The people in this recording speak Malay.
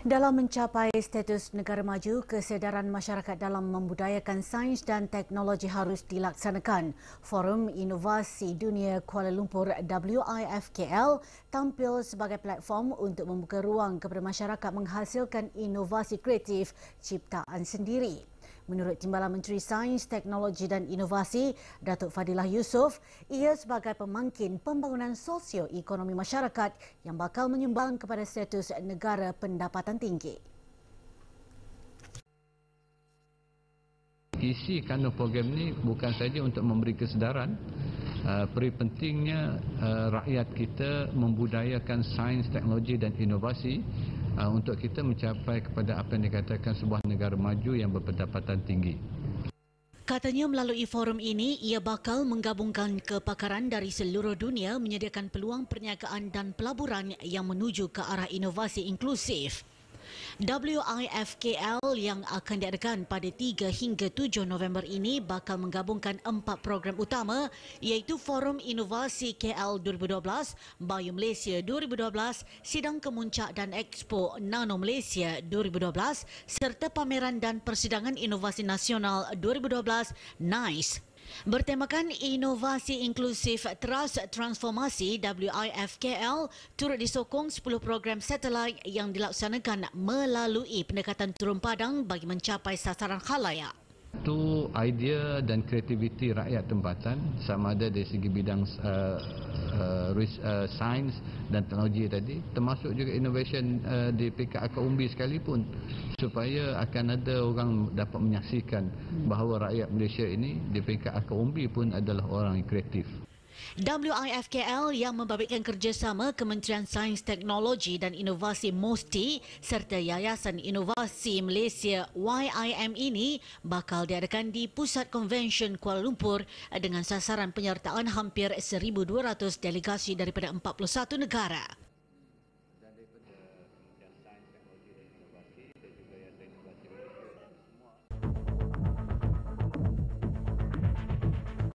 Dalam mencapai status negara maju, kesedaran masyarakat dalam membudayakan sains dan teknologi harus dilaksanakan. Forum Inovasi Dunia Kuala Lumpur WIFKL tampil sebagai platform untuk membuka ruang kepada masyarakat menghasilkan inovasi kreatif ciptaan sendiri. Menurut Timbalan Menteri Sains, Teknologi dan Inovasi, Datuk Fadilah Yusof, ia sebagai pemangkin pembangunan sosio ekonomi masyarakat yang bakal menyumbang kepada status negara pendapatan tinggi. Isi kanu program ini bukan saja untuk memberi kesedaran, Uh, peri pentingnya uh, rakyat kita membudayakan sains, teknologi dan inovasi uh, untuk kita mencapai kepada apa yang dikatakan sebuah negara maju yang berpendapatan tinggi. Katanya melalui forum ini, ia bakal menggabungkan kepakaran dari seluruh dunia menyediakan peluang perniagaan dan pelaburan yang menuju ke arah inovasi inklusif. WIFKL yang akan diadakan pada 3 hingga 7 November ini bakal menggabungkan empat program utama iaitu Forum Inovasi KL 2012, Bio Malaysia 2012, Sidang Kemuncak dan Expo Nano Malaysia 2012 serta Pameran dan Persidangan Inovasi Nasional 2012, NICE 2012. Bertemakan Inovasi Inklusif teras Transformasi WIFKL turut disokong 10 program satelit yang dilaksanakan melalui pendekatan turun padang bagi mencapai sasaran khalayak. Itu idea dan kreativiti rakyat tempatan sama ada dari segi bidang uh, uh, uh, dan teknologi tadi termasuk juga inovasi uh, eh, di PKA Keumbi sekalipun supaya akan ada orang dapat menyaksikan bahawa rakyat Malaysia ini di PKA Keumbi pun adalah orang yang kreatif. WIFKL yang membabitkan kerjasama Kementerian Sains Teknologi dan Inovasi MOSTI serta Yayasan Inovasi Malaysia YIM ini bakal diadakan di Pusat Convention Kuala Lumpur dengan sasaran penyertaan hampir 1,200 delegasi daripada 41 negara.